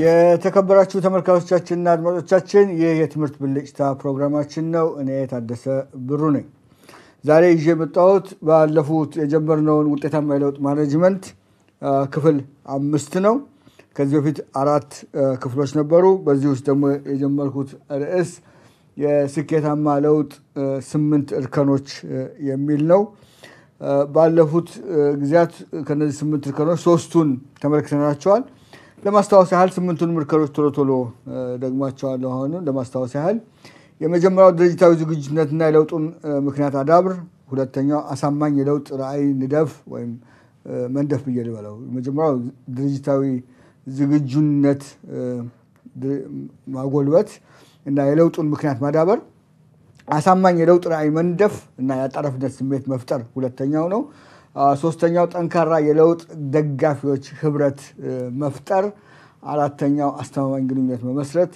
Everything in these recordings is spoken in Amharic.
የተከበራችሁ ተመልካቾቻችንና አድማጮቻችን ይህ የትምህርት ብልጭታ ፕሮግራማችን ነው። እኔ የታደሰ ብሩ ነኝ። ዛሬ ይዤ የመጣሁት ባለፉት የጀመርነውን ውጤታማ የለውጥ ማኔጅመንት ክፍል አምስት ነው። ከዚህ በፊት አራት ክፍሎች ነበሩ። በዚህ ውስጥ ደግሞ የጀመርኩት ርዕስ የስኬታማ ለውጥ ስምንት እርከኖች የሚል ነው። ባለፉት ጊዜያት ከነዚህ ስምንት እርከኖች ሶስቱን ተመልክተናቸዋል። ለማስታወስ ያህል ስምንቱን ምርከሮች ቶሎ ቶሎ ደግሟቸዋለሁ። አሁንም ለማስታወስ ያህል የመጀመሪያው ድርጅታዊ ዝግጅትነትና የለውጡን ምክንያት አዳብር፣ ሁለተኛው አሳማኝ የለውጥ ራዕይ ንደፍ ወይም መንደፍ ብዬ ልበለው። የመጀመሪያው ድርጅታዊ ዝግጁነት ማጎልበት እና የለውጡን ምክንያት ማዳበር፣ አሳማኝ የለውጥ ራዕይ መንደፍ እና የአጣዳፊነት ስሜት መፍጠር ሁለተኛው ነው። ሶስተኛው ጠንካራ የለውጥ ደጋፊዎች ህብረት መፍጠር፣ አራተኛው አስተማማኝ ግንኙነት መመስረት፣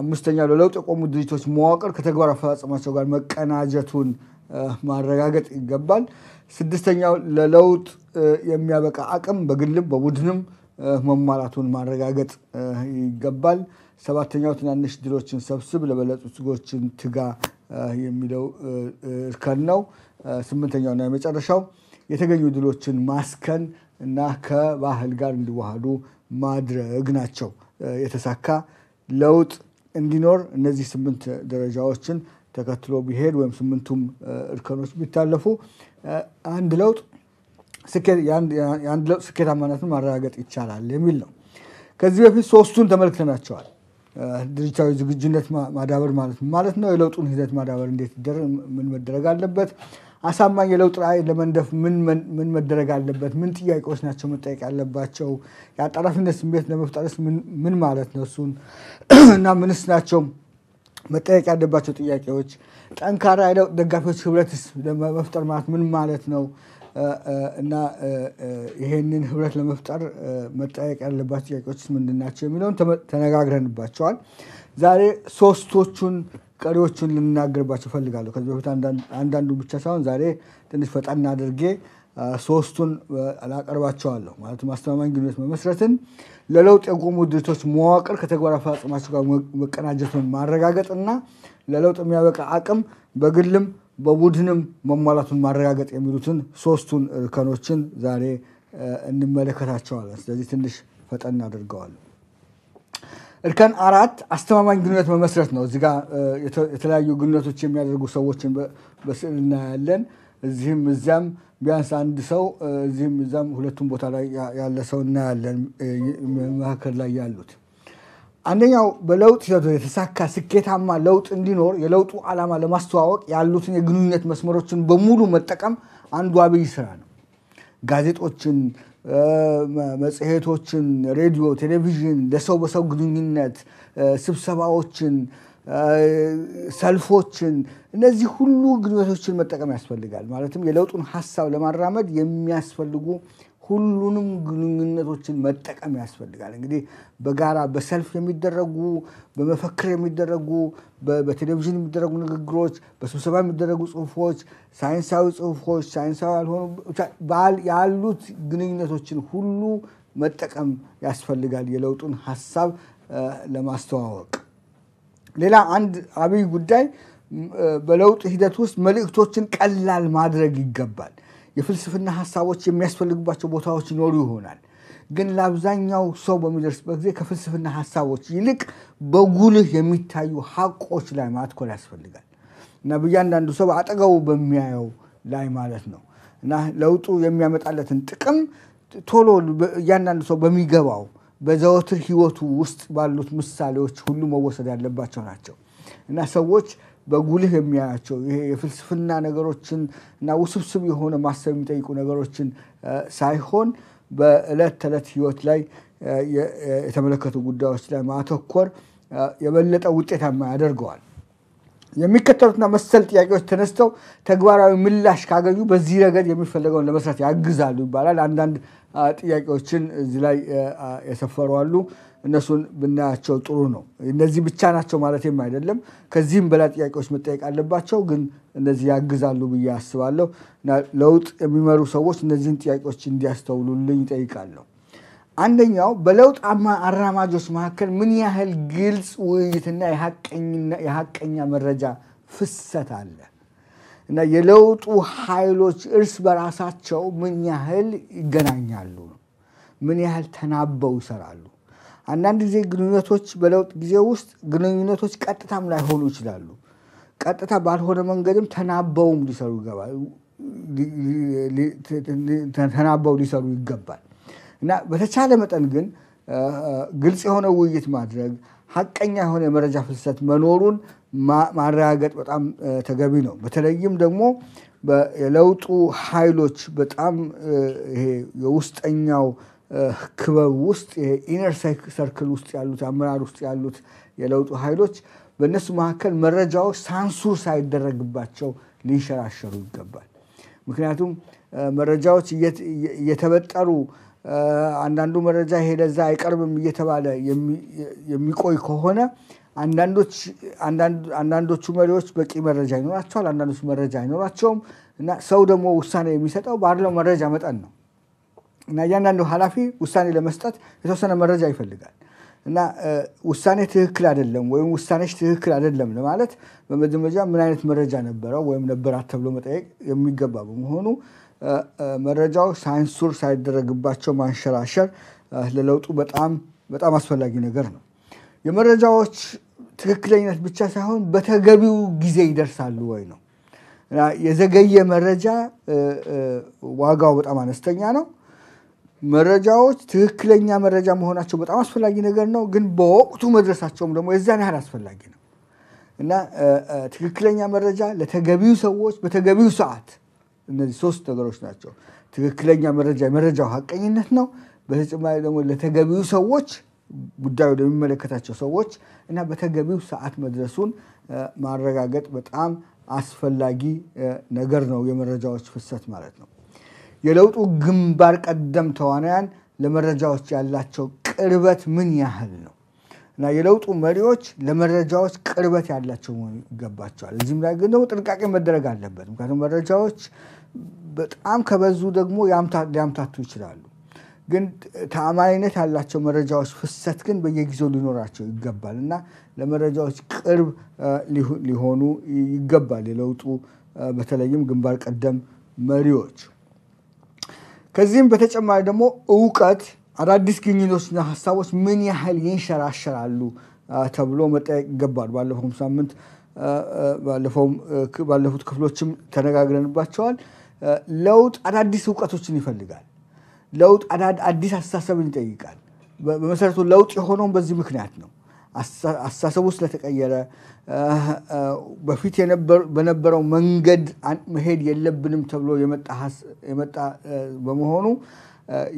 አምስተኛው ለለውጥ የቆሙ ድርጅቶች መዋቅር ከተግባር አፈጻጸማቸው ጋር መቀናጀቱን ማረጋገጥ ይገባል። ስድስተኛው ለለውጥ የሚያበቃ አቅም በግልም በቡድንም መሟላቱን ማረጋገጥ ይገባል። ሰባተኛው ትናንሽ ድሎችን ሰብስብ ለበለጡ ትጋ የሚለው እርከን ነው። ስምንተኛውና የመጨረሻው የተገኙ ድሎችን ማስከን እና ከባህል ጋር እንዲዋሃዱ ማድረግ ናቸው። የተሳካ ለውጥ እንዲኖር እነዚህ ስምንት ደረጃዎችን ተከትሎ ቢሄድ ወይም ስምንቱም እርከኖች ቢታለፉ አንድ ለውጥ የአንድ ለውጥ ስኬታማነትን ማረጋገጥ ይቻላል የሚል ነው። ከዚህ በፊት ሶስቱን ተመልክተናቸዋል። ድርጅታዊ ዝግጁነት ማዳበር ማለት ማለት ነው። የለውጡን ሂደት ማዳበር እንዴት ይደረግ፣ ምን መደረግ አለበት አሳማኝ የለውጥ ራዕይ ለመንደፍ ምን መደረግ አለበት? ምን ጥያቄዎች ናቸው መጠየቅ ያለባቸው? የአጣራፊነት ስሜት ለመፍጠርስ ምን ማለት ነው? እሱን እና ምንስ ናቸው መጠየቅ ያለባቸው ጥያቄዎች? ጠንካራ የለውጥ ደጋፊዎች ህብረትስ ለመፍጠር ማለት ምን ማለት ነው? እና ይሄንን ህብረት ለመፍጠር መጠየቅ ያለባቸው ጥያቄዎች ምንድን ናቸው የሚለውን ተነጋግረንባቸዋል። ዛሬ ሶስቶቹን ቀሪዎቹን ልናገርባቸው እፈልጋለሁ። ከዚህ በፊት አንዳንዱ ብቻ ሳይሆን ዛሬ ትንሽ ፈጠን አድርጌ ሶስቱን አላቀርባቸዋለሁ። ማለትም ማስተማማኝ ግንኙነት መመስረትን፣ ለለውጥ የቆሙ ድርጅቶች መዋቅር ከተግባር አፈጻጸማቸው ጋር መቀናጀቱን እና ለለውጥ የሚያበቃ አቅም በግልም በቡድንም መሟላቱን ማረጋገጥ የሚሉትን ሶስቱን እርከኖችን ዛሬ እንመለከታቸዋለን። ስለዚህ ትንሽ ፈጠን አድርገዋለሁ። እርከን አራት አስተማማኝ ግንኙነት መመስረት ነው። እዚጋ የተለያዩ ግንኙነቶች የሚያደርጉ ሰዎችን በስዕል እናያለን። እዚህም እዚያም ቢያንስ አንድ ሰው እዚህም እዚያም ሁለቱም ቦታ ላይ ያለ ሰው እናያለን። መካከል ላይ ያሉት አንደኛው በለውጥ ሂደቱ የተሳካ ስኬታማ ለውጥ እንዲኖር የለውጡ ዓላማ ለማስተዋወቅ ያሉትን የግንኙነት መስመሮችን በሙሉ መጠቀም አንዱ አብይ ስራ ነው። ጋዜጦችን፣ መጽሔቶችን፣ ሬዲዮ፣ ቴሌቪዥን፣ ለሰው በሰው ግንኙነት፣ ስብሰባዎችን፣ ሰልፎችን እነዚህ ሁሉ ግንኙነቶችን መጠቀም ያስፈልጋል። ማለትም የለውጡን ሀሳብ ለማራመድ የሚያስፈልጉ ሁሉንም ግንኙነቶችን መጠቀም ያስፈልጋል። እንግዲህ በጋራ በሰልፍ የሚደረጉ በመፈክር የሚደረጉ በቴሌቪዥን የሚደረጉ ንግግሮች፣ በስብሰባ የሚደረጉ ጽሁፎች፣ ሳይንሳዊ ጽሁፎች፣ ሳይንሳዊ ያልሆኑ ያሉት ግንኙነቶችን ሁሉ መጠቀም ያስፈልጋል የለውጡን ሀሳብ ለማስተዋወቅ። ሌላ አንድ አብይ ጉዳይ በለውጥ ሂደት ውስጥ መልእክቶችን ቀላል ማድረግ ይገባል። የፍልስፍና ሀሳቦች የሚያስፈልግባቸው ቦታዎች ይኖሩ ይሆናል። ግን ለአብዛኛው ሰው በሚደርስበት ጊዜ ከፍልስፍና ሀሳቦች ይልቅ በጉልህ የሚታዩ ሀቆች ላይ ማትኮር ያስፈልጋል እና በእያንዳንዱ ሰው አጠገቡ በሚያየው ላይ ማለት ነው እና ለውጡ የሚያመጣለትን ጥቅም ቶሎ እያንዳንዱ ሰው በሚገባው በዘወትር ህይወቱ ውስጥ ባሉት ምሳሌዎች ሁሉ መወሰድ ያለባቸው ናቸው እና ሰዎች በጉልህ የሚያያቸው ይሄ የፍልስፍና ነገሮችን እና ውስብስብ የሆነ ማሰብ የሚጠይቁ ነገሮችን ሳይሆን በዕለት ተዕለት ህይወት ላይ የተመለከቱ ጉዳዮች ላይ ማተኮር የበለጠ ውጤታማ ያደርገዋል። የሚከተሉትና መሰል ጥያቄዎች ተነስተው ተግባራዊ ምላሽ ካገኙ በዚህ ረገድ የሚፈለገውን ለመስራት ያግዛሉ ይባላል። አንዳንድ ጥያቄዎችን እዚህ ላይ የሰፈሩ አሉ። እነሱን ብናያቸው ጥሩ ነው። እነዚህ ብቻ ናቸው ማለትም አይደለም። ከዚህም በላይ ጥያቄዎች መጠየቅ አለባቸው፣ ግን እነዚህ ያግዛሉ ብዬ አስባለሁ። ለውጥ የሚመሩ ሰዎች እነዚህን ጥያቄዎች እንዲያስተውሉልኝ ይጠይቃለሁ። አንደኛው በለውጥ አራማጆች መካከል ምን ያህል ግልጽ ውይይትና የሀቀኛ መረጃ ፍሰት አለ እና የለውጡ ኃይሎች እርስ በራሳቸው ምን ያህል ይገናኛሉ፣ ምን ያህል ተናበው ይሰራሉ አንዳንድ ጊዜ ግንኙነቶች በለውጥ ጊዜ ውስጥ ግንኙነቶች ቀጥታም ላይሆኑ ይችላሉ። ቀጥታ ባልሆነ መንገድም ተናበውም ሊሰሩ ይገባል ተናበው ሊሰሩ ይገባል። እና በተቻለ መጠን ግን ግልጽ የሆነ ውይይት ማድረግ ሀቀኛ የሆነ የመረጃ ፍሰት መኖሩን ማረጋገጥ በጣም ተገቢ ነው። በተለይም ደግሞ የለውጡ ኃይሎች በጣም ይሄ የውስጠኛው ክበብ ውስጥ ኢነር ሰርክል ውስጥ ያሉት አመራር ውስጥ ያሉት የለውጡ ኃይሎች በእነሱ መካከል መረጃዎች ሳንሱር ሳይደረግባቸው ሊንሸራሸሩ ይገባል። ምክንያቱም መረጃዎች እየተበጠሩ አንዳንዱ መረጃ ይሄ ለዛ አይቀርብም እየተባለ የሚቆይ ከሆነ አንዳንዶቹ መሪዎች በቂ መረጃ ይኖራቸዋል፣ አንዳንዶቹ መረጃ አይኖራቸውም እና ሰው ደግሞ ውሳኔ የሚሰጠው ባለው መረጃ መጠን ነው። እና እያንዳንዱ ኃላፊ ውሳኔ ለመስጠት የተወሰነ መረጃ ይፈልጋል እና ውሳኔ ትክክል አይደለም ወይም ውሳኔች ትክክል አይደለም ለማለት በመጀመሪያ ምን አይነት መረጃ ነበረው ወይም ነበራት ተብሎ መጠየቅ የሚገባ በመሆኑ መረጃው ሳንሱር ሳይደረግባቸው ማንሸራሸር ለለውጡ በጣም በጣም አስፈላጊ ነገር ነው። የመረጃዎች ትክክለኝነት ብቻ ሳይሆን በተገቢው ጊዜ ይደርሳሉ ወይ ነው። የዘገየ መረጃ ዋጋው በጣም አነስተኛ ነው። መረጃዎች ትክክለኛ መረጃ መሆናቸው በጣም አስፈላጊ ነገር ነው። ግን በወቅቱ መድረሳቸውም ደግሞ የዛን ያህል አስፈላጊ ነው እና ትክክለኛ መረጃ ለተገቢው ሰዎች በተገቢው ሰዓት፣ እነዚህ ሶስት ነገሮች ናቸው። ትክክለኛ መረጃ የመረጃው ሀቀኝነት ነው። በተጨማሪ ደግሞ ለተገቢው ሰዎች ጉዳዩ ለሚመለከታቸው ሰዎች እና በተገቢው ሰዓት መድረሱን ማረጋገጥ በጣም አስፈላጊ ነገር ነው። የመረጃዎች ፍሰት ማለት ነው። የለውጡ ግንባር ቀደም ተዋናያን ለመረጃዎች ያላቸው ቅርበት ምን ያህል ነው እና የለውጡ መሪዎች ለመረጃዎች ቅርበት ያላቸው መሆን ይገባቸዋል። እዚህም ላይ ግን ደግሞ ጥንቃቄ መደረግ አለበት። ምክንያቱም መረጃዎች በጣም ከበዙ ደግሞ ሊያምታቱ ይችላሉ። ግን ተአማኒነት ያላቸው መረጃዎች ፍሰት ግን በየጊዜው ሊኖራቸው ይገባል እና ለመረጃዎች ቅርብ ሊሆኑ ይገባል የለውጡ በተለይም ግንባር ቀደም መሪዎች ከዚህም በተጨማሪ ደግሞ እውቀት፣ አዳዲስ ግኝቶችና ሀሳቦች ምን ያህል ይንሸራሸራሉ ተብሎ መጠየቅ ይገባል። ባለፈውም ሳምንት ባለፉት ክፍሎችም ተነጋግረንባቸዋል። ለውጥ አዳዲስ እውቀቶችን ይፈልጋል። ለውጥ አዲስ አስተሳሰብን ይጠይቃል። በመሰረቱ ለውጥ የሆነውን በዚህ ምክንያት ነው። አስተሳሰቡ ስለተቀየረ በፊት በነበረው መንገድ መሄድ የለብንም ተብሎ የመጣ በመሆኑ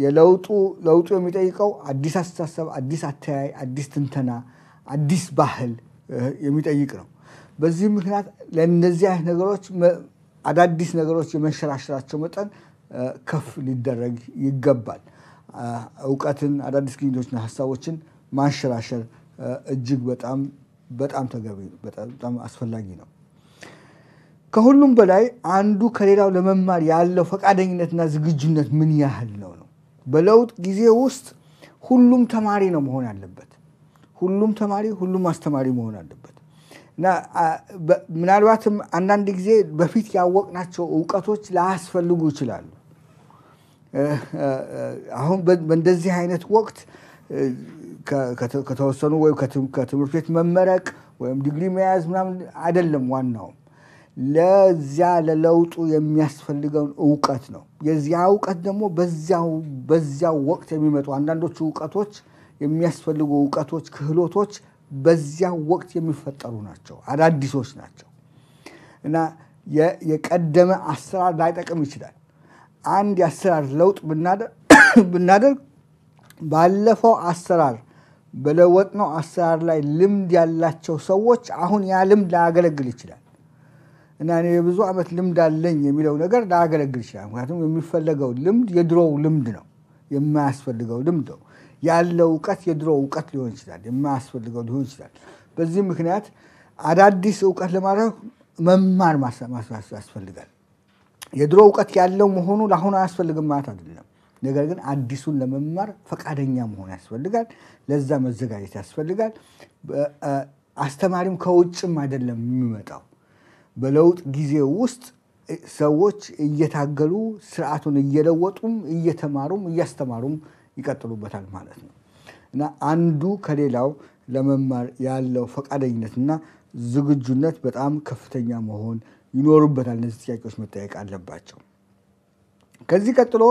የለውጡ ለውጡ የሚጠይቀው አዲስ አስተሳሰብ፣ አዲስ አተያይ፣ አዲስ ትንተና፣ አዲስ ባህል የሚጠይቅ ነው። በዚህ ምክንያት ለእነዚህ አይነት ነገሮች አዳዲስ ነገሮች የመንሸራሸራቸው መጠን ከፍ ሊደረግ ይገባል። እውቀትን፣ አዳዲስ ግኝቶችና ሀሳቦችን ማንሸራሸር እጅግ በጣም በጣም ተገቢ በጣም አስፈላጊ ነው። ከሁሉም በላይ አንዱ ከሌላው ለመማር ያለው ፈቃደኝነትና ዝግጁነት ምን ያህል ነው ነው። በለውጥ ጊዜ ውስጥ ሁሉም ተማሪ ነው መሆን ያለበት ሁሉም ተማሪ፣ ሁሉም አስተማሪ መሆን አለበት እና ምናልባትም አንዳንድ ጊዜ በፊት ያወቅናቸው እውቀቶች ላያስፈልጉ ይችላሉ። አሁን በእንደዚህ አይነት ወቅት ከተወሰኑ ወይም ከትምህርት ቤት መመረቅ ወይም ዲግሪ መያዝ ምናምን አይደለም ዋናው ለዚያ ለለውጡ የሚያስፈልገውን እውቀት ነው። የዚያ እውቀት ደግሞ በዚያው ወቅት የሚመጡ አንዳንዶቹ እውቀቶች የሚያስፈልጉ እውቀቶች፣ ክህሎቶች በዚያው ወቅት የሚፈጠሩ ናቸው፣ አዳዲሶች ናቸው እና የቀደመ አሰራር ላይጠቅም ይችላል። አንድ የአሰራር ለውጥ ብናደርግ ባለፈው አሰራር በለወጥነው አሰራር ላይ ልምድ ያላቸው ሰዎች አሁን ያ ልምድ ላያገለግል ይችላል እና እኔ የብዙ ዓመት ልምድ አለኝ የሚለው ነገር ላያገለግል ይችላል። ምክንያቱም የሚፈለገው ልምድ የድሮው ልምድ ነው፣ የማያስፈልገው ልምድ ነው። ያለው እውቀት የድሮ እውቀት ሊሆን ይችላል፣ የማያስፈልገው ሊሆን ይችላል። በዚህ ምክንያት አዳዲስ እውቀት ለማድረግ መማር ያስፈልጋል። የድሮ እውቀት ያለው መሆኑ ለአሁኑ አያስፈልግም ማለት አይደለም። ነገር ግን አዲሱን ለመማር ፈቃደኛ መሆን ያስፈልጋል። ለዛ መዘጋጀት ያስፈልጋል። አስተማሪም ከውጭም አይደለም የሚመጣው። በለውጥ ጊዜ ውስጥ ሰዎች እየታገሉ ስርዓቱን እየለወጡም እየተማሩም እያስተማሩም ይቀጥሉበታል ማለት ነው እና አንዱ ከሌላው ለመማር ያለው ፈቃደኝነትና ዝግጁነት በጣም ከፍተኛ መሆን ይኖሩበታል። እነዚህ ጥያቄዎች መጠየቅ አለባቸው። ከዚህ ቀጥሎ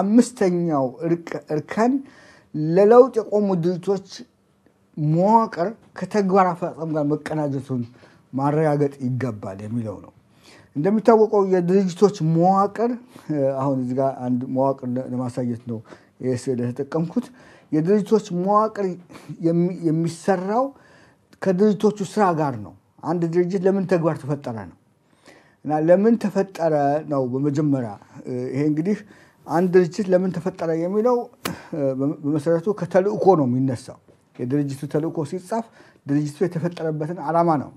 አምስተኛው እርከን ለለውጥ የቆሙ ድርጅቶች መዋቅር ከተግባር አፈጻጸም ጋር መቀናጀቱን ማረጋገጥ ይገባል የሚለው ነው። እንደሚታወቀው የድርጅቶች መዋቅር አሁን እዚህ ጋር አንድ መዋቅር ለማሳየት ነው ስዕል የተጠቀምኩት። የድርጅቶች መዋቅር የሚሰራው ከድርጅቶቹ ስራ ጋር ነው። አንድ ድርጅት ለምን ተግባር ተፈጠረ ነው። እና ለምን ተፈጠረ ነው በመጀመሪያ ይሄ እንግዲህ አንድ ድርጅት ለምን ተፈጠረ የሚለው በመሰረቱ ከተልእኮ ነው የሚነሳው። የድርጅቱ ተልእኮ ሲጻፍ ድርጅቱ የተፈጠረበትን ዓላማ ነው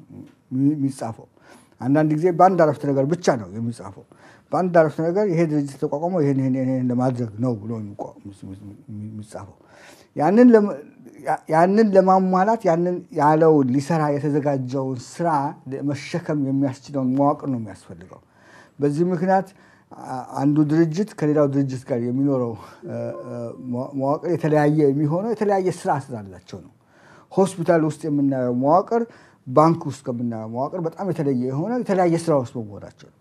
የሚጻፈው። አንዳንድ ጊዜ በአንድ አረፍተ ነገር ብቻ ነው የሚጻፈው። በአንድ አረፍተ ነገር ይሄ ድርጅት ተቋቋመው ይሄን ይሄን ለማድረግ ነው ብሎ የሚጻፈው ያንን ያንን ለማሟላት ያንን ያለው ሊሰራ የተዘጋጀውን ስራ መሸከም የሚያስችለውን መዋቅር ነው የሚያስፈልገው። በዚህ ምክንያት አንዱ ድርጅት ከሌላው ድርጅት ጋር የሚኖረው መዋቅር የተለያየ የሚሆነው የተለያየ ስራ ስላላቸው ነው። ሆስፒታል ውስጥ የምናየው መዋቅር ባንክ ውስጥ ከምናየው መዋቅር በጣም የተለየ የሆነ የተለያየ ስራ ውስጥ መሆናቸው ነው።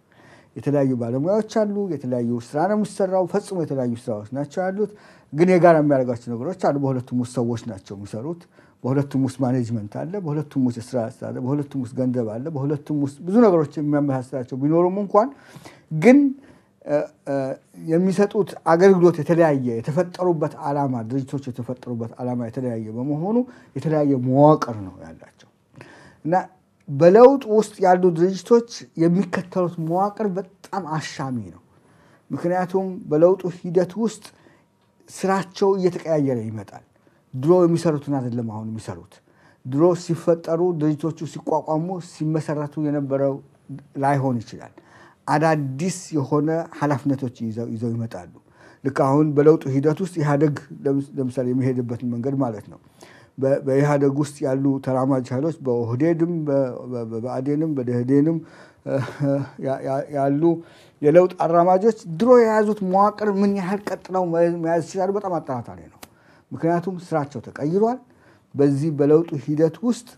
የተለያዩ ባለሙያዎች አሉ። የተለያዩ ስራ ነው የሚሰራው። ፈጽሞ የተለያዩ ስራዎች ናቸው ያሉት። ግን የጋራ የሚያደርጋቸው ነገሮች አሉ። በሁለቱም ውስጥ ሰዎች ናቸው የሚሰሩት። በሁለቱም ውስጥ ማኔጅመንት አለ። በሁለቱም ውስጥ ስራ አለ። በሁለቱም ውስጥ ገንዘብ አለ። በሁለቱም ውስጥ ብዙ ነገሮች የሚያመሳስላቸው ቢኖሩም እንኳን ግን የሚሰጡት አገልግሎት የተለያየ የተፈጠሩበት ዓላማ ድርጅቶች የተፈጠሩበት ዓላማ የተለያየ በመሆኑ የተለያየ መዋቅር ነው ያላቸው እና በለውጥ ውስጥ ያሉ ድርጅቶች የሚከተሉት መዋቅር በጣም አሻሚ ነው። ምክንያቱም በለውጡ ሂደት ውስጥ ስራቸው እየተቀያየረ ይመጣል። ድሮ የሚሰሩትን አይደለም አሁን የሚሰሩት። ድሮ ሲፈጠሩ ድርጅቶቹ ሲቋቋሙ ሲመሰረቱ የነበረው ላይሆን ይችላል። አዳዲስ የሆነ ኃላፊነቶች ይዘው ይመጣሉ። ልክ አሁን በለውጡ ሂደት ውስጥ ኢህአደግ ለምሳሌ የሚሄድበትን መንገድ ማለት ነው። በኢህአደግ ውስጥ ያሉ ተራማጅ ኃይሎች በኦህዴድም በብአዴንም በደህዴንም ያሉ የለውጥ አራማጆች ድሮ የያዙት መዋቅር ምን ያህል ቀጥለው መያዝ ይችላሉ? በጣም አጠራጣሪ ነው። ምክንያቱም ስራቸው ተቀይሯል። በዚህ በለውጡ ሂደት ውስጥ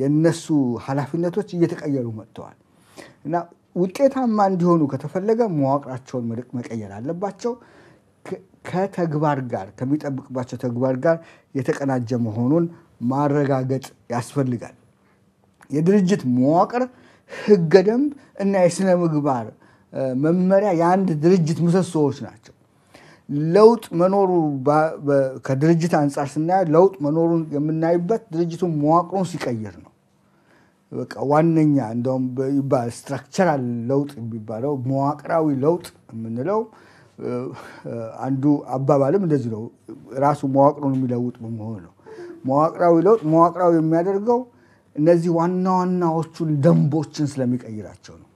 የነሱ ኃላፊነቶች እየተቀየሩ መጥተዋል እና ውጤታማ እንዲሆኑ ከተፈለገ መዋቅራቸውን መቀየር አለባቸው። ከተግባር ጋር ከሚጠብቅባቸው ተግባር ጋር የተቀናጀ መሆኑን ማረጋገጥ ያስፈልጋል። የድርጅት መዋቅር ህገ ደንብ እና የስነ ምግባር መመሪያ የአንድ ድርጅት ምሰሶዎች ናቸው። ለውጥ መኖሩ ከድርጅት አንጻር ስናየው ለውጥ መኖሩን የምናይበት ድርጅቱ መዋቅሩን ሲቀይር ነው። በቃ ዋነኛ እንደውም ይባል ስትራክቸራል ለውጥ የሚባለው መዋቅራዊ ለውጥ የምንለው አንዱ አባባልም እንደዚህ ነው። ራሱ መዋቅሩን የሚለውጥ በመሆኑ ነው። መዋቅራዊ ለውጥ መዋቅራዊ የሚያደርገው እነዚህ ዋና ዋናዎቹን ደንቦችን ስለሚቀይራቸው ነው።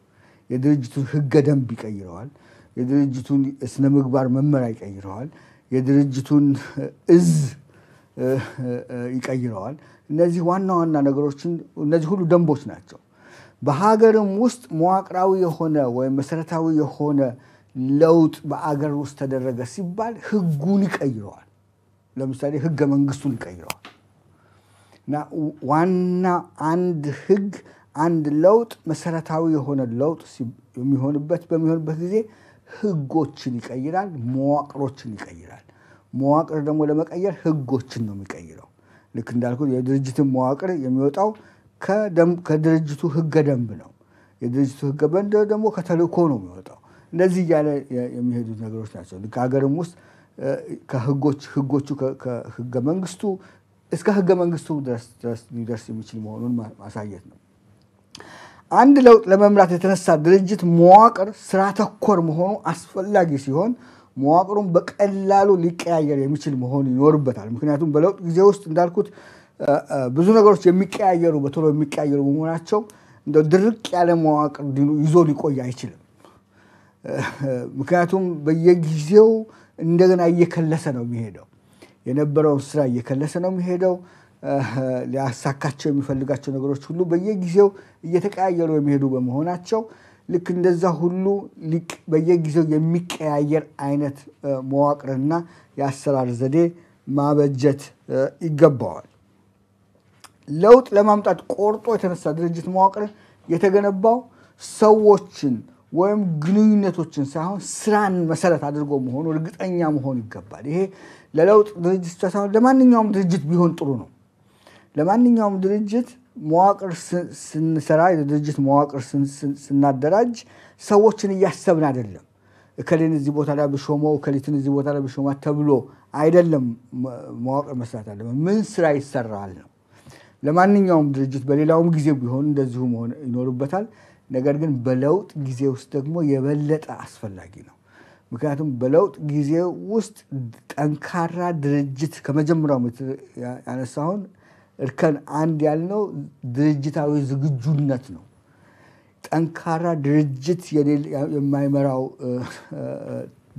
የድርጅቱን ህገ ደንብ ይቀይረዋል። የድርጅቱን ስነ ምግባር መመሪያ ይቀይረዋል። የድርጅቱን እዝ ይቀይረዋል። እነዚህ ዋና ዋና ነገሮችን እነዚህ ሁሉ ደንቦች ናቸው። በሀገርም ውስጥ መዋቅራዊ የሆነ ወይም መሰረታዊ የሆነ ለውጥ በአገር ውስጥ ተደረገ ሲባል ህጉን ይቀይረዋል። ለምሳሌ ህገ መንግስቱን ይቀይረዋል። እና ዋና አንድ ህግ አንድ ለውጥ መሰረታዊ የሆነ ለውጥ የሚሆንበት በሚሆንበት ጊዜ ህጎችን ይቀይራል፣ መዋቅሮችን ይቀይራል። መዋቅር ደግሞ ለመቀየር ህጎችን ነው የሚቀይረው። ልክ እንዳልኩት የድርጅትን መዋቅር የሚወጣው ከድርጅቱ ህገ ደንብ ነው። የድርጅቱ ህገ ደንብ ደግሞ ከተልእኮ ነው የሚወጣው። እንደዚህ እያለ የሚሄዱት ነገሮች ናቸው። ከሀገርም ውስጥ ከህጎች ህጎቹ ከህገ መንግስቱ እስከ ህገ መንግስቱ ድረስ ሊደርስ የሚችል መሆኑን ማሳየት ነው። አንድ ለውጥ ለመምራት የተነሳ ድርጅት መዋቅር ስራ ተኮር መሆኑ አስፈላጊ ሲሆን መዋቅሩን በቀላሉ ሊቀያየር የሚችል መሆን ይኖርበታል። ምክንያቱም በለውጥ ጊዜ ውስጥ እንዳልኩት ብዙ ነገሮች የሚቀያየሩ በቶሎ የሚቀያየሩ በመሆናቸው እንደ ድርቅ ያለ መዋቅር ይዞ ሊቆይ አይችልም። ምክንያቱም በየጊዜው እንደገና እየከለሰ ነው የሚሄደው። የነበረውን ስራ እየከለሰ ነው የሚሄደው። ሊያሳካቸው የሚፈልጋቸው ነገሮች ሁሉ በየጊዜው እየተቀያየሩ የሚሄዱ በመሆናቸው ልክ እንደዛ ሁሉ በየጊዜው የሚቀያየር አይነት መዋቅርና የአሰራር ዘዴ ማበጀት ይገባዋል። ለውጥ ለማምጣት ቆርጦ የተነሳ ድርጅት መዋቅር የተገነባው ሰዎችን ወይም ግንኙነቶችን ሳይሆን ስራን መሰረት አድርጎ መሆኑ እርግጠኛ መሆን ይገባል። ይሄ ለለውጥ ድርጅት ብቻ ሳይሆን ለማንኛውም ድርጅት ቢሆን ጥሩ ነው። ለማንኛውም ድርጅት መዋቅር ስንሰራ፣ የድርጅት መዋቅር ስናደራጅ ሰዎችን እያሰብን አይደለም። እከሌን እዚህ ቦታ ላይ ብሾመው እከሊትን እዚህ ቦታ ላይ ብሾማ ተብሎ አይደለም መዋቅር መስራት አለ። ምን ስራ ይሰራል ነው ለማንኛውም ድርጅት በሌላውም ጊዜ ቢሆን እንደዚሁ መሆን ይኖርበታል። ነገር ግን በለውጥ ጊዜ ውስጥ ደግሞ የበለጠ አስፈላጊ ነው። ምክንያቱም በለውጥ ጊዜ ውስጥ ጠንካራ ድርጅት ከመጀመሪያው ያነሳሁን እርከን አንድ ያልነው ድርጅታዊ ዝግጁነት ነው። ጠንካራ ድርጅት የማይመራው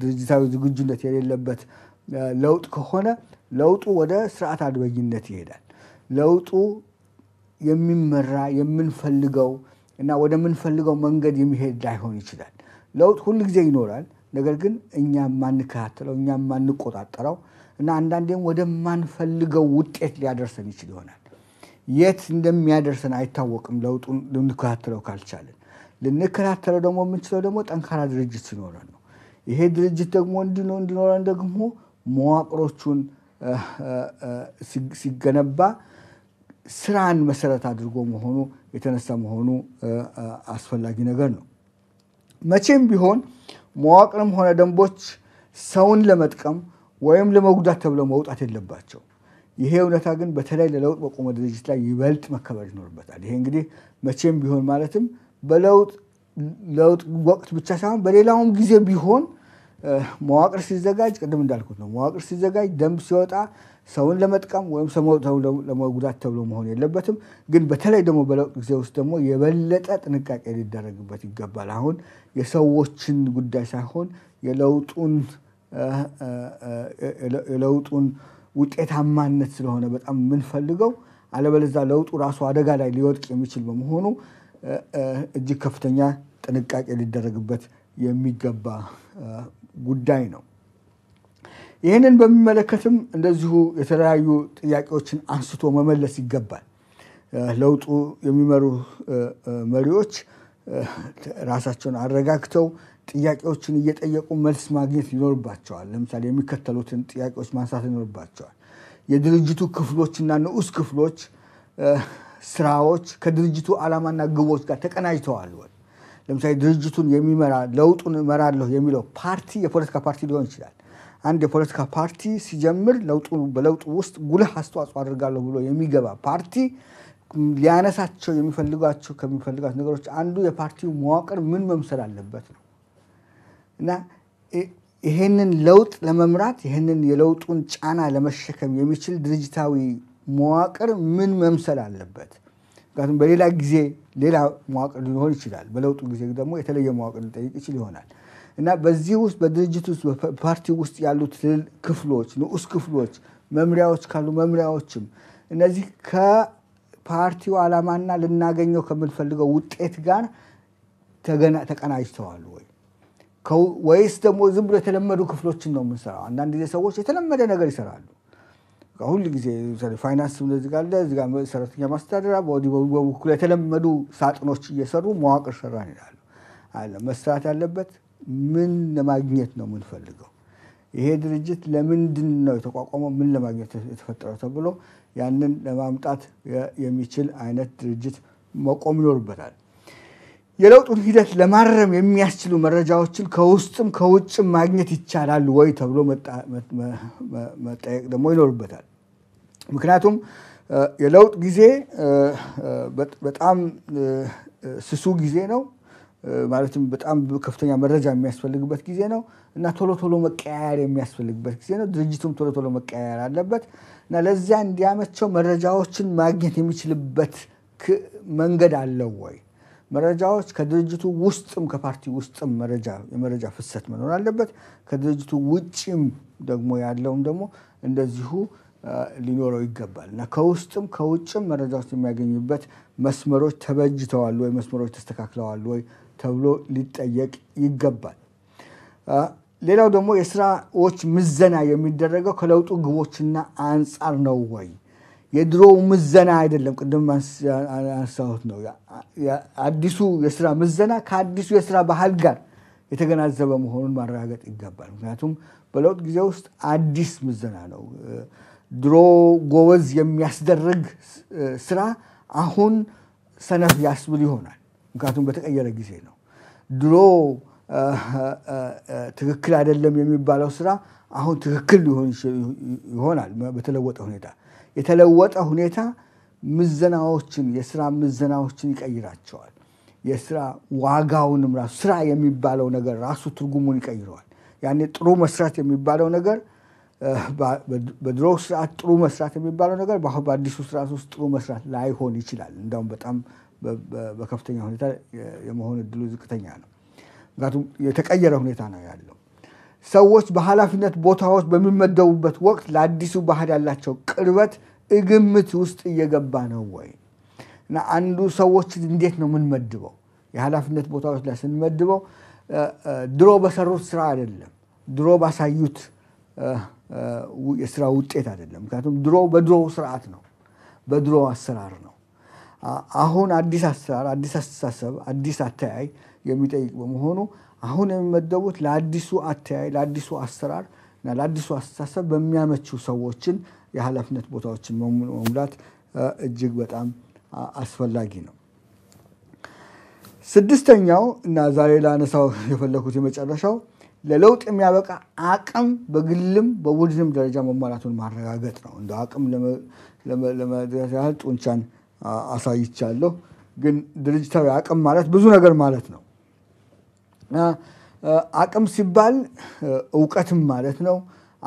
ድርጅታዊ ዝግጁነት የሌለበት ለውጥ ከሆነ ለውጡ ወደ ስርዓት አልበኝነት ይሄዳል። ለውጡ የሚመራ የምንፈልገው እና ወደምንፈልገው መንገድ የሚሄድ ላይሆን ይችላል። ለውጥ ሁል ጊዜ ይኖራል። ነገር ግን እኛ የማንከታተለው እኛ የማንቆጣጠረው እና አንዳንዴም ወደማንፈልገው ውጤት ሊያደርሰን ይችል ይሆናል። የት እንደሚያደርሰን አይታወቅም። ለውጡን ልንከታተለው ካልቻለን ልንከታተለው ደግሞ የምንችለው ደግሞ ጠንካራ ድርጅት ሲኖረን ነው። ይሄ ድርጅት ደግሞ እንዲኖረን ደግሞ መዋቅሮቹን ሲገነባ ስራን መሰረት አድርጎ መሆኑ የተነሳ መሆኑ አስፈላጊ ነገር ነው። መቼም ቢሆን መዋቅርም ሆነ ደንቦች ሰውን ለመጥቀም ወይም ለመጉዳት ተብለው መውጣት የለባቸው። ይሄ እውነታ ግን በተለይ ለለውጥ በቆመ ድርጅት ላይ ይበልጥ መከበር ይኖርበታል። ይሄ እንግዲህ መቼም ቢሆን ማለትም በለውጥ ለውጥ ወቅት ብቻ ሳይሆን በሌላውም ጊዜ ቢሆን መዋቅር ሲዘጋጅ ቅድም እንዳልኩት ነው። መዋቅር ሲዘጋጅ ደንብ ሲወጣ ሰውን ለመጥቀም ወይም ሰው ለመጉዳት ተብሎ መሆን የለበትም። ግን በተለይ ደግሞ በለውጥ ጊዜ ውስጥ ደግሞ የበለጠ ጥንቃቄ ሊደረግበት ይገባል። አሁን የሰዎችን ጉዳይ ሳይሆን የለውጡን የለውጡን ውጤታማነት ስለሆነ በጣም የምንፈልገው አለበለዛ ለውጡ ራሱ አደጋ ላይ ሊወድቅ የሚችል በመሆኑ እጅግ ከፍተኛ ጥንቃቄ ሊደረግበት የሚገባ ጉዳይ ነው። ይህንን በሚመለከትም እንደዚሁ የተለያዩ ጥያቄዎችን አንስቶ መመለስ ይገባል። ለውጡ የሚመሩ መሪዎች ራሳቸውን አረጋግተው ጥያቄዎችን እየጠየቁ መልስ ማግኘት ይኖርባቸዋል። ለምሳሌ የሚከተሉትን ጥያቄዎች ማንሳት ይኖርባቸዋል። የድርጅቱ ክፍሎችና ንዑስ ክፍሎች ስራዎች ከድርጅቱ ዓላማና ግቦች ጋር ተቀናጅተዋል ወይ? ለምሳሌ ድርጅቱን የሚመራ ለውጡን እመራለሁ የሚለው ፓርቲ የፖለቲካ ፓርቲ ሊሆን ይችላል። አንድ የፖለቲካ ፓርቲ ሲጀምር በለውጡ ውስጥ ጉልህ አስተዋጽኦ አድርጋለሁ ብሎ የሚገባ ፓርቲ ሊያነሳቸው የሚፈልጓቸው ከሚፈልጋቸው ነገሮች አንዱ የፓርቲው መዋቅር ምን መምሰል አለበት ነው እና ይሄንን ለውጥ ለመምራት ይህንን የለውጡን ጫና ለመሸከም የሚችል ድርጅታዊ መዋቅር ምን መምሰል አለበት ምክንያቱም በሌላ ጊዜ ሌላ መዋቅር ሊሆን ይችላል። በለውጡ ጊዜ ደግሞ የተለየ መዋቅር ሊጠይቅ ይችል ይሆናል እና በዚህ ውስጥ በድርጅት ውስጥ በፓርቲ ውስጥ ያሉት ክፍሎች፣ ንዑስ ክፍሎች፣ መምሪያዎች ካሉ መምሪያዎችም እነዚህ ከፓርቲው ዓላማና ልናገኘው ከምንፈልገው ውጤት ጋር ተቀናጅተዋል ወይ ወይስ ደግሞ ዝም ብሎ የተለመዱ ክፍሎችን ነው የምንሰራው? አንዳንድ ጊዜ ሰዎች የተለመደ ነገር ይሰራሉ። ሁል ጊዜ ፋይናንስ እንደዚህ ጋለ እዚ ጋ ሰራተኛ ማስተዳደር በበኩል የተለመዱ ሳጥኖች እየሰሩ መዋቅር ሰራን ይላሉ። አለ መስራት ያለበት ምን ለማግኘት ነው የምንፈልገው? ይሄ ድርጅት ለምንድን ነው የተቋቋመው? ምን ለማግኘት የተፈጠረው ተብሎ ያንን ለማምጣት የሚችል አይነት ድርጅት መቆም ይኖርበታል። የለውጡን ሂደት ለማረም የሚያስችሉ መረጃዎችን ከውስጥም ከውጭም ማግኘት ይቻላል ወይ ተብሎ መጠየቅ ደግሞ ይኖርበታል። ምክንያቱም የለውጥ ጊዜ በጣም ስሱ ጊዜ ነው። ማለትም በጣም ከፍተኛ መረጃ የሚያስፈልግበት ጊዜ ነው እና ቶሎ ቶሎ መቀያየር የሚያስፈልግበት ጊዜ ነው። ድርጅቱም ቶሎ ቶሎ መቀያየር አለበት እና ለዚያ እንዲያመቸው መረጃዎችን ማግኘት የሚችልበት መንገድ አለው ወይ መረጃዎች ከድርጅቱ ውስጥም ከፓርቲ ውስጥም መረጃ የመረጃ ፍሰት መኖር አለበት። ከድርጅቱ ውጭም ደግሞ ያለውም ደግሞ እንደዚሁ ሊኖረው ይገባል እና ከውስጥም ከውጭም መረጃዎች የሚያገኝበት መስመሮች ተበጅተዋል ወይ መስመሮች ተስተካክለዋል ወይ ተብሎ ሊጠየቅ ይገባል። ሌላው ደግሞ የስራዎች ምዘና የሚደረገው ከለውጡ ግቦችና አንጻር ነው ወይ የድሮ ምዘና አይደለም። ቅድም አንሳሁት ነው። አዲሱ የስራ ምዘና ከአዲሱ የስራ ባህል ጋር የተገናዘበ መሆኑን ማረጋገጥ ይገባል። ምክንያቱም በለውጥ ጊዜ ውስጥ አዲስ ምዘና ነው። ድሮ ጎበዝ የሚያስደርግ ስራ አሁን ሰነፍ ያስብል ይሆናል። ምክንያቱም በተቀየረ ጊዜ ነው። ድሮ ትክክል አይደለም የሚባለው ስራ አሁን ትክክል ይሆናል በተለወጠ ሁኔታ የተለወጠ ሁኔታ ምዘናዎችን የስራ ምዘናዎችን ይቀይራቸዋል። የስራ ዋጋውንም ራሱ ስራ የሚባለው ነገር ራሱ ትርጉሙን ይቀይረዋል። ያኔ ጥሩ መስራት የሚባለው ነገር በድሮ ስርዓት ጥሩ መስራት የሚባለው ነገር በአዲሱ ስርዓት ውስጥ ጥሩ መስራት ላይሆን ይችላል። እንዳውም በጣም በከፍተኛ ሁኔታ የመሆን እድሉ ዝቅተኛ ነው። ምክንያቱም የተቀየረ ሁኔታ ነው ያለው። ሰዎች በኃላፊነት ቦታዎች በሚመደቡበት ወቅት ለአዲሱ ባህል ያላቸው ቅርበት እግምት ውስጥ እየገባ ነው ወይ? እና አንዱ ሰዎች እንዴት ነው የምንመድበው? የኃላፊነት ቦታዎች ላይ ስንመድበው ድሮ በሰሩት ስራ አይደለም፣ ድሮ ባሳዩት የስራ ውጤት አይደለም። ምክንያቱም ድሮ በድሮ ስርዓት ነው፣ በድሮ አሰራር ነው። አሁን አዲስ አሰራር፣ አዲስ አስተሳሰብ፣ አዲስ አተያይ የሚጠይቅ በመሆኑ አሁን የሚመደቡት ለአዲሱ አተያይ፣ ለአዲሱ አሰራር እና ለአዲሱ አስተሳሰብ በሚያመችው ሰዎችን የሀላፊነት ቦታዎችን መሙላት እጅግ በጣም አስፈላጊ ነው። ስድስተኛው እና ዛሬ ለአነሳው የፈለኩት የመጨረሻው ለለውጥ የሚያበቃ አቅም በግልም በቡድንም ደረጃ መሟላቱን ማረጋገጥ ነው። እንደ አቅም ለመድረስ ያህል ጡንቻን አሳይቻለሁ። ግን ድርጅታዊ አቅም ማለት ብዙ ነገር ማለት ነው። እና አቅም ሲባል እውቀትም ማለት ነው።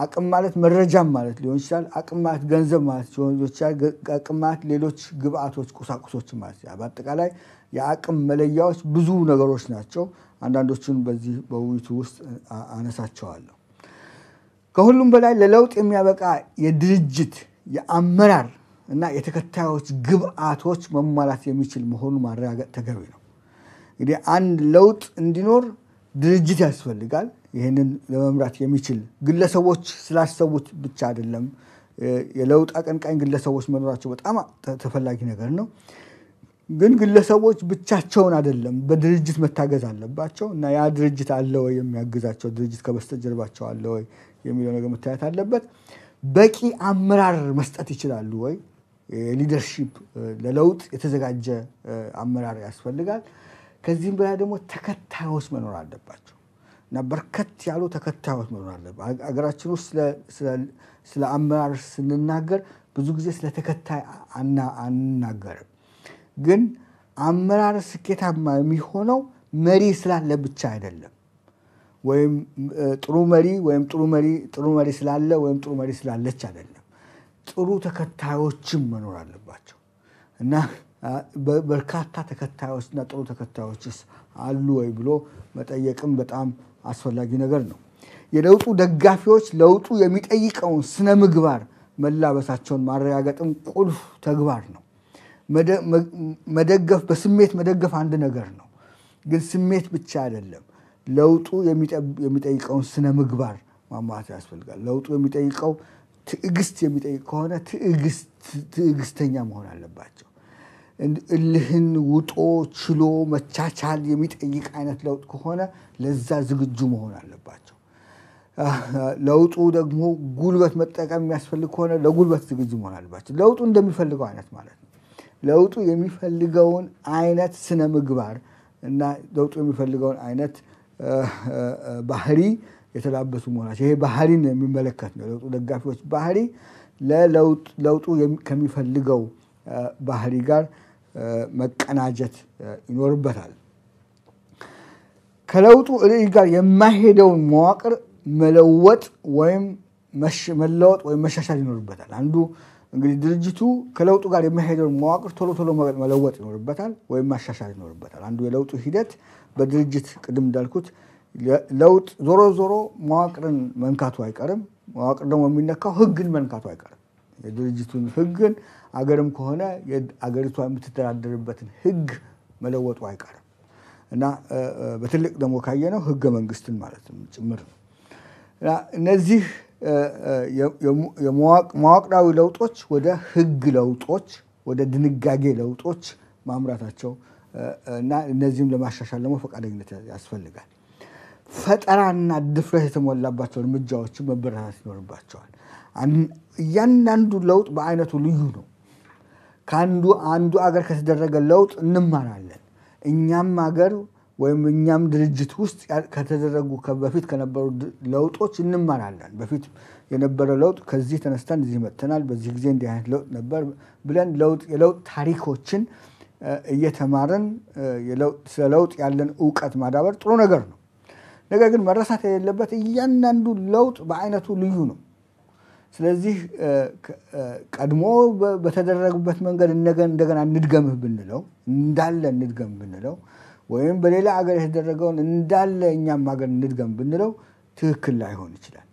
አቅም ማለት መረጃም ማለት ሊሆን ይችላል። አቅም ማለት ገንዘብ ማለት ሊሆን ይችላል። አቅም ማለት ሌሎች ግብአቶች፣ ቁሳቁሶች ማለት በአጠቃላይ የአቅም መለያዎች ብዙ ነገሮች ናቸው። አንዳንዶቹን በዚህ በውይይቱ ውስጥ አነሳቸዋለሁ። ከሁሉም በላይ ለለውጥ የሚያበቃ የድርጅት የአመራር እና የተከታዮች ግብአቶች መሟላት የሚችል መሆኑን ማረጋገጥ ተገቢ ነው። እንግዲህ አንድ ለውጥ እንዲኖር ድርጅት ያስፈልጋል። ይህንን ለመምራት የሚችል ግለሰቦች ስላሰቡት ብቻ አይደለም። የለውጥ አቀንቃኝ ግለሰቦች መኖራቸው በጣም ተፈላጊ ነገር ነው። ግን ግለሰቦች ብቻቸውን አይደለም፣ በድርጅት መታገዝ አለባቸው እና ያ ድርጅት አለ ወይ የሚያግዛቸው ድርጅት ከበስተጀርባቸው አለ ወይ የሚለው ነገር መታየት አለበት። በቂ አመራር መስጠት ይችላሉ ወይ? ሊደርሺፕ ለለውጥ የተዘጋጀ አመራር ያስፈልጋል። ከዚህም በላይ ደግሞ ተከታዮች መኖር አለባቸው እና በርከት ያሉ ተከታዮች መኖር አለባቸው። ሀገራችን ውስጥ ስለ አመራር ስንናገር ብዙ ጊዜ ስለ ተከታይ አንናገርም። ግን አመራር ስኬታማ የሚሆነው መሪ ስላለ ብቻ አይደለም። ወይም ጥሩ መሪ ወይም ጥሩ መሪ ጥሩ መሪ ስላለ ወይም ጥሩ መሪ ስላለች አይደለም። ጥሩ ተከታዮችም መኖር አለባቸው እና በርካታ ተከታዮችና ጥሩ ተከታዮችስ አሉ ወይ ብሎ መጠየቅም በጣም አስፈላጊ ነገር ነው። የለውጡ ደጋፊዎች ለውጡ የሚጠይቀውን ስነ ምግባር መላበሳቸውን ማረጋገጥም ቁልፍ ተግባር ነው። መደገፍ በስሜት መደገፍ አንድ ነገር ነው፣ ግን ስሜት ብቻ አይደለም። ለውጡ የሚጠይቀውን ስነ ምግባር ማሟላት ያስፈልጋል። ለውጡ የሚጠይቀው ትዕግስት የሚጠይቅ ከሆነ ትዕግስተኛ መሆን አለባቸው። እልህን ውጦ ችሎ መቻቻል የሚጠይቅ አይነት ለውጥ ከሆነ ለዛ ዝግጁ መሆን አለባቸው። ለውጡ ደግሞ ጉልበት መጠቀም የሚያስፈልግ ከሆነ ለጉልበት ዝግጁ መሆን አለባቸው። ለውጡ እንደሚፈልገው አይነት ማለት ነው። ለውጡ የሚፈልገውን አይነት ስነ ምግባር እና ለውጡ የሚፈልገውን አይነት ባህሪ የተላበሱ መሆናቸው ይሄ ባህሪን የሚመለከት ነው። ለውጡ ደጋፊዎች ባህሪ ለለውጡ ከሚፈልገው ባህሪ ጋር መቀናጀት ይኖርበታል። ከለውጡ ርዕይ ጋር የማይሄደውን መዋቅር መለወጥ ወይም መለወጥ ወይም መሻሻል ይኖርበታል። አንዱ እንግዲህ ድርጅቱ ከለውጡ ጋር የማይሄደውን መዋቅር ቶሎ ቶሎ መለወጥ ይኖርበታል ወይም ማሻሻል ይኖርበታል። አንዱ የለውጡ ሂደት በድርጅት ቅድም እንዳልኩት ለውጥ ዞሮ ዞሮ መዋቅርን መንካቱ አይቀርም። መዋቅር ደግሞ የሚነካው ህግን መንካቱ አይቀርም። የድርጅቱን ሕግን አገርም ከሆነ አገሪቷ የምትተዳደርበትን ህግ መለወጡ አይቀርም እና በትልቅ ደግሞ ካየነው ህገ መንግስትን ማለት ጭምር ነው እና እነዚህ መዋቅራዊ ለውጦች ወደ ህግ ለውጦች፣ ወደ ድንጋጌ ለውጦች ማምራታቸው እና እነዚህም ለማሻሻል ደግሞ ፈቃደኝነት ያስፈልጋል። ፈጠራና ድፍረት የተሞላባቸው እርምጃዎችን መበረታት ይኖርባቸዋል። እያንዳንዱ ለውጥ በአይነቱ ልዩ ነው። ከአንዱ አንዱ አገር ከተደረገ ለውጥ እንማራለን። እኛም አገር ወይም እኛም ድርጅት ውስጥ ከተደረጉ በፊት ከነበሩ ለውጦች እንማራለን። በፊት የነበረ ለውጥ ከዚህ ተነስተን እዚህ መጥተናል፣ በዚህ ጊዜ እንዲህ አይነት ለውጥ ነበር ብለን ለውጥ የለውጥ ታሪኮችን እየተማርን ስለ ለውጥ ያለን እውቀት ማዳበር ጥሩ ነገር ነው። ነገር ግን መረሳት የሌለበት እያንዳንዱ ለውጥ በአይነቱ ልዩ ነው። ስለዚህ ቀድሞ በተደረጉበት መንገድ እንደገና እንድገምህ ብንለው እንዳለ እንድገም ብንለው ወይም በሌላ አገር የተደረገውን እንዳለ እኛም ሀገር እንድገም ብንለው ትክክል ላይሆን ይችላል።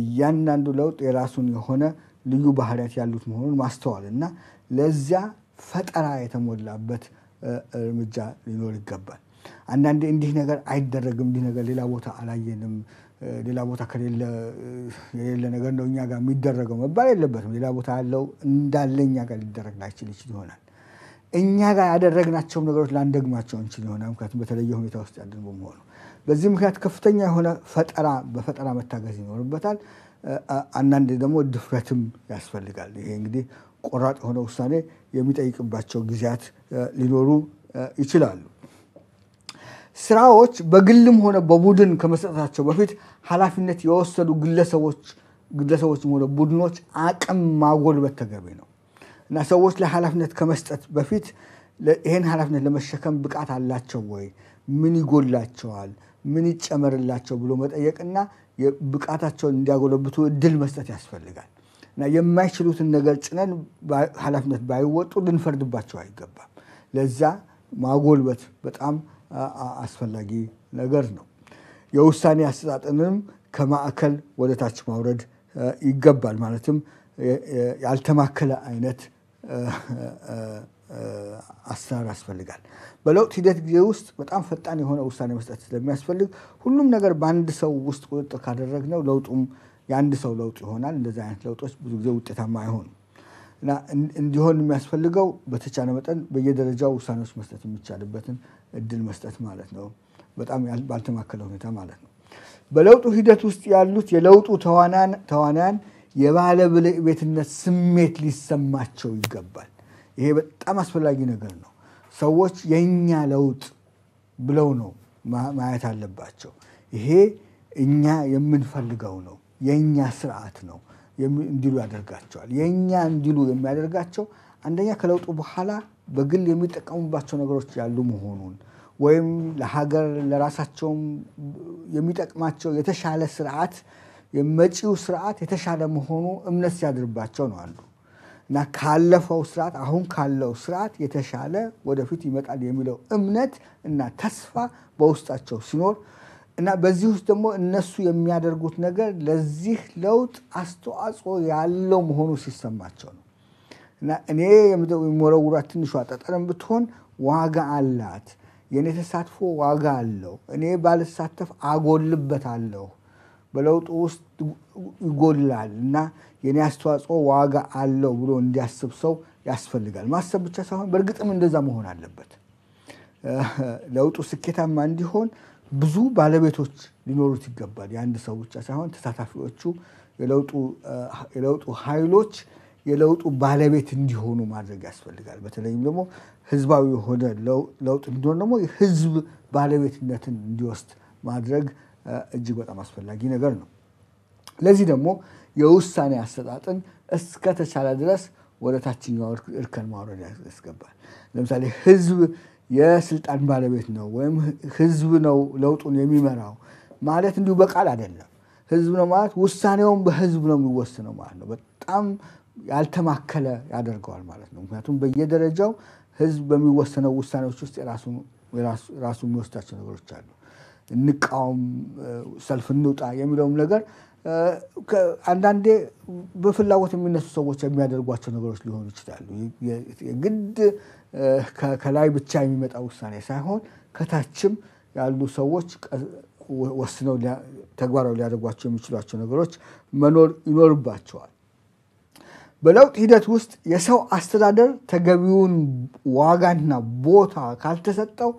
እያንዳንዱ ለውጥ የራሱን የሆነ ልዩ ባህሪያት ያሉት መሆኑን ማስተዋል እና ለዚያ ፈጠራ የተሞላበት እርምጃ ሊኖር ይገባል። አንዳንዴ እንዲህ ነገር አይደረግም፣ እንዲህ ነገር ሌላ ቦታ አላየንም ሌላ ቦታ ከሌለ የሌለ ነገር ነው እኛ ጋር የሚደረገው መባል የለበትም። ሌላ ቦታ ያለው እንዳለ እኛ ጋር ሊደረግ ላይችል ይችል ይሆናል። እኛ ጋር ያደረግናቸውም ነገሮች ላንደግማቸው እንችል ይሆናል። ምክንያቱም በተለየ ሁኔታ ውስጥ ያለን በመሆኑ በዚህ ምክንያት ከፍተኛ የሆነ ፈጠራ በፈጠራ መታገዝ ይኖርበታል። አንዳንድ ደግሞ ድፍረትም ያስፈልጋል። ይሄ እንግዲህ ቆራጥ የሆነ ውሳኔ የሚጠይቅባቸው ጊዜያት ሊኖሩ ይችላሉ። ስራዎች በግልም ሆነ በቡድን ከመሰጠታቸው በፊት ኃላፊነት የወሰዱ ግለሰቦች ሆነ ቡድኖች አቅም ማጎልበት ተገቢ ነው እና ሰዎች ለኃላፊነት ከመስጠት በፊት ይህን ኃላፊነት ለመሸከም ብቃት አላቸው ወይ፣ ምን ይጎላቸዋል፣ ምን ይጨመርላቸው ብሎ መጠየቅና ብቃታቸውን እንዲያጎለብቱ እድል መስጠት ያስፈልጋል እና የማይችሉትን ነገር ጭነን ኃላፊነት ባይወጡ ልንፈርድባቸው አይገባም። ለዛ ማጎልበት በጣም አስፈላጊ ነገር ነው። የውሳኔ አሰጣጥንም ከማዕከል ወደ ታች ማውረድ ይገባል። ማለትም ያልተማከለ አይነት አሰራር ያስፈልጋል። በለውጥ ሂደት ጊዜ ውስጥ በጣም ፈጣን የሆነ ውሳኔ መስጠት ስለሚያስፈልግ ሁሉም ነገር በአንድ ሰው ውስጥ ቁጥጥር ካደረግነው ለውጡም የአንድ ሰው ለውጥ ይሆናል። እንደዚህ አይነት ለውጦች ብዙ ጊዜ ውጤታማ አይሆኑም። እና እንዲሆን የሚያስፈልገው በተቻለ መጠን በየደረጃው ውሳኔዎች መስጠት የሚቻልበትን እድል መስጠት ማለት ነው። በጣም ባልተማከለ ሁኔታ ማለት ነው። በለውጡ ሂደት ውስጥ ያሉት የለውጡ ተዋናያን የባለ ቤትነት ስሜት ሊሰማቸው ይገባል። ይሄ በጣም አስፈላጊ ነገር ነው። ሰዎች የእኛ ለውጥ ብለው ነው ማየት አለባቸው። ይሄ እኛ የምንፈልገው ነው፣ የእኛ ስርዓት ነው እንዲሉ ያደርጋቸዋል። የእኛ እንዲሉ የሚያደርጋቸው አንደኛ ከለውጡ በኋላ በግል የሚጠቀሙባቸው ነገሮች ያሉ መሆኑን ወይም ለሀገር ለራሳቸውም የሚጠቅማቸው የተሻለ ስርዓት የመጪው ስርዓት የተሻለ መሆኑ እምነት ሲያድርባቸው ነው አንዱ እና ካለፈው ስርዓት አሁን ካለው ስርዓት የተሻለ ወደፊት ይመጣል የሚለው እምነት እና ተስፋ በውስጣቸው ሲኖር እና በዚህ ውስጥ ደግሞ እነሱ የሚያደርጉት ነገር ለዚህ ለውጥ አስተዋጽኦ ያለው መሆኑ ሲሰማቸው ነው። እና እኔ የምወረውራት ትንሿ ጠጠርም ብትሆን ዋጋ አላት። የእኔ ተሳትፎ ዋጋ አለው። እኔ ባልሳተፍ አጎልበታለሁ። በለውጡ ውስጥ ይጎላል እና የእኔ አስተዋጽኦ ዋጋ አለው ብሎ እንዲያስብ ሰው ያስፈልጋል። ማሰብ ብቻ ሳይሆን በእርግጥም እንደዛ መሆን አለበት። ለውጡ ስኬታማ እንዲሆን ብዙ ባለቤቶች ሊኖሩት ይገባል። የአንድ ሰው ብቻ ሳይሆን ተሳታፊዎቹ የለውጡ ኃይሎች የለውጡ ባለቤት እንዲሆኑ ማድረግ ያስፈልጋል። በተለይም ደግሞ ህዝባዊ የሆነ ለውጥ እንዲሆን ደግሞ የህዝብ ባለቤትነትን እንዲወስድ ማድረግ እጅግ በጣም አስፈላጊ ነገር ነው። ለዚህ ደግሞ የውሳኔ አሰጣጥን እስከተቻለ ድረስ ወደ ታችኛው እርከን ማውረድ ያስገባል። ለምሳሌ ህዝብ የስልጣን ባለቤት ነው ወይም ህዝብ ነው ለውጡን የሚመራው ማለት እንዲሁ በቃል አይደለም። ህዝብ ነው ማለት ውሳኔውን በህዝብ ነው የሚወስነው ማለት ነው። በጣም ያልተማከለ ያደርገዋል ማለት ነው። ምክንያቱም በየደረጃው ህዝብ በሚወሰነው ውሳኔዎች ውስጥ የራሱ የሚወስዳቸው ነገሮች አሉ። እንቃውም፣ ሰልፍ እንውጣ የሚለውም ነገር አንዳንዴ በፍላጎት የሚነሱ ሰዎች የሚያደርጓቸው ነገሮች ሊሆኑ ይችላሉ። የግድ ከላይ ብቻ የሚመጣ ውሳኔ ሳይሆን ከታችም ያሉ ሰዎች ወስነው ተግባራዊ ሊያደርጓቸው የሚችሏቸው ነገሮች መኖር ይኖርባቸዋል። በለውጥ ሂደት ውስጥ የሰው አስተዳደር ተገቢውን ዋጋና ቦታ ካልተሰጠው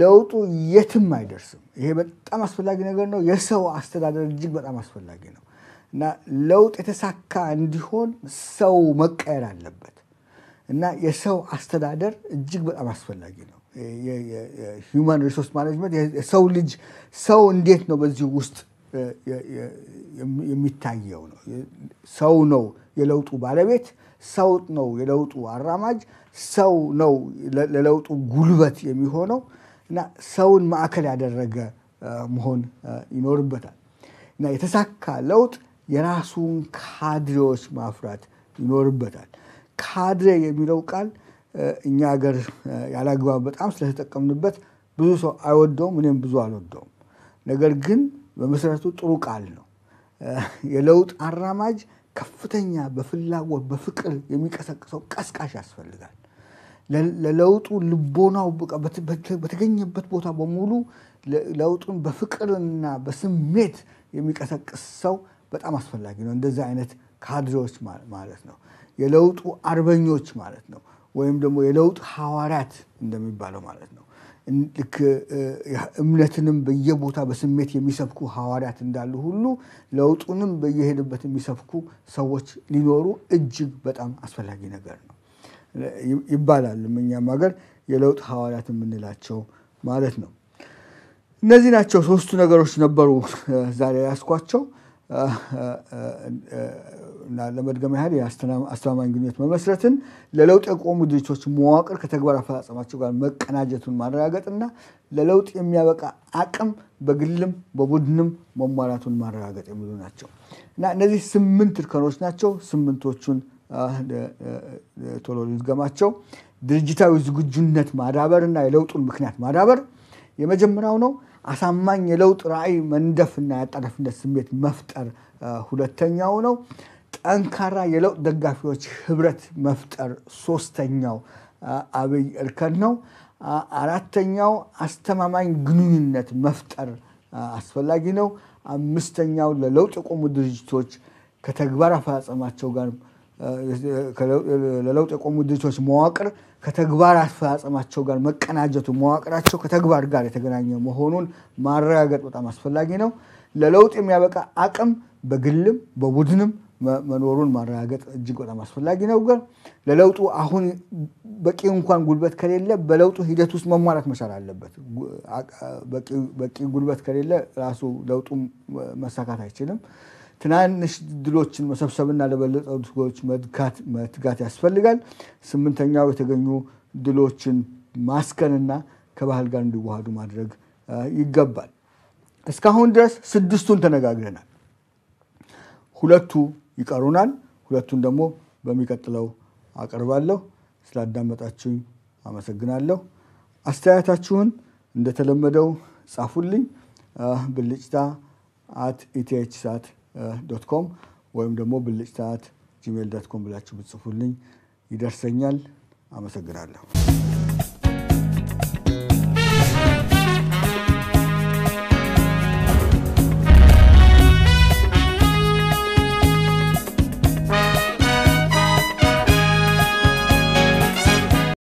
ለውጡ የትም አይደርስም። ይሄ በጣም አስፈላጊ ነገር ነው። የሰው አስተዳደር እጅግ በጣም አስፈላጊ ነው እና ለውጥ የተሳካ እንዲሆን ሰው መቀየር አለበት እና የሰው አስተዳደር እጅግ በጣም አስፈላጊ ነው። ሂውማን ሪሶርስ ማኔጅመንት የሰው ልጅ ሰው እንዴት ነው በዚህ ውስጥ የሚታየው ነው። ሰው ነው የለውጡ ባለቤት፣ ሰው ነው የለውጡ አራማጅ፣ ሰው ነው ለለውጡ ጉልበት የሚሆነው። እና ሰውን ማዕከል ያደረገ መሆን ይኖርበታል እና የተሳካ ለውጥ የራሱን ካድሬዎች ማፍራት ይኖርበታል። ካድሬ የሚለው ቃል እኛ ሀገር ያላግባብ በጣም ስለተጠቀምንበት ብዙ ሰው አይወደውም፣ እኔም ብዙ አልወደውም። ነገር ግን በመሰረቱ ጥሩ ቃል ነው። የለውጥ አራማጅ ከፍተኛ በፍላጎት በፍቅር የሚቀሰቅሰው ቀስቃሽ ያስፈልጋል። ለለውጡ ልቦናው በተገኘበት ቦታ በሙሉ ለውጡን በፍቅርና በስሜት የሚቀሰቅስ ሰው በጣም አስፈላጊ ነው። እንደዚህ አይነት ካድሬዎች ማለት ነው። የለውጡ አርበኞች ማለት ነው። ወይም ደግሞ የለውጥ ሐዋርያት እንደሚባለው ማለት ነው። ልክ እምነትንም በየቦታ በስሜት የሚሰብኩ ሐዋርያት እንዳሉ ሁሉ ለውጡንም በየሄድበት የሚሰብኩ ሰዎች ሊኖሩ እጅግ በጣም አስፈላጊ ነገር ነው። ይባላል። እኛም ሀገር የለውጥ ሐዋርያት የምንላቸው ማለት ነው። እነዚህ ናቸው ሶስቱ ነገሮች ነበሩ ዛሬ ያስኳቸው ለመድገም ያህል አስተማማኝ ግንኙነት መመስረትን፣ ለለውጥ የቆሙ ድርጅቶች መዋቅር ከተግባር አፈጻጸማቸው ጋር መቀናጀቱን ማረጋገጥና ለለውጥ የሚያበቃ አቅም በግልም በቡድንም መሟላቱን ማረጋገጥ የሚሉ ናቸው እና እነዚህ ስምንት እርከኖች ናቸው። ስምንቶቹን ቶሎ ልዝገማቸው። ድርጅታዊ ዝግጁነት እና የለውጡን ምክንያት ማዳበር የመጀመሪያው ነው። አሳማኝ የለውጥ ራዕይ መንደፍና የአጣዳፊነት ስሜት መፍጠር ሁለተኛው ነው። ጠንካራ የለውጥ ደጋፊዎች ህብረት መፍጠር ሶስተኛው አብይ እርከን ነው። አራተኛው አስተማማኝ ግንኙነት መፍጠር አስፈላጊ ነው። አምስተኛው ለለውጥ የቆሙ ድርጅቶች ከተግባር አፈጻጸማቸው ጋር ለለውጥ የቆሙ ድርጅቶች መዋቅር ከተግባር አፈጻጸማቸው ጋር መቀናጀቱ መዋቅራቸው ከተግባር ጋር የተገናኘ መሆኑን ማረጋገጥ በጣም አስፈላጊ ነው። ለለውጥ የሚያበቃ አቅም በግልም በቡድንም መኖሩን ማረጋገጥ እጅግ በጣም አስፈላጊ ነው። ግን ለለውጡ አሁን በቂ እንኳን ጉልበት ከሌለ በለውጡ ሂደት ውስጥ መሟላት መቻል አለበት። በቂ ጉልበት ከሌለ ራሱ ለውጡ መሳካት አይችልም። ትናንሽ ድሎችን መሰብሰብና ለበለጠው ጎሎች መትጋት ያስፈልጋል። ስምንተኛው የተገኙ ድሎችን ማስከንና ከባህል ጋር እንዲዋሃዱ ማድረግ ይገባል። እስካሁን ድረስ ስድስቱን ተነጋግረናል። ሁለቱ ይቀሩናል። ሁለቱን ደግሞ በሚቀጥለው አቀርባለሁ። ስላዳመጣችሁኝ አመሰግናለሁ። አስተያየታችሁን እንደተለመደው ጻፉልኝ። ብልጭታ አት ኢቲኤች ሳት ዶት ኮም ወይም ደግሞ ብልጭታት ጂሜል ዶት ኮም ብላችሁ ብጽፉልኝ ይደርሰኛል። አመሰግናለሁ።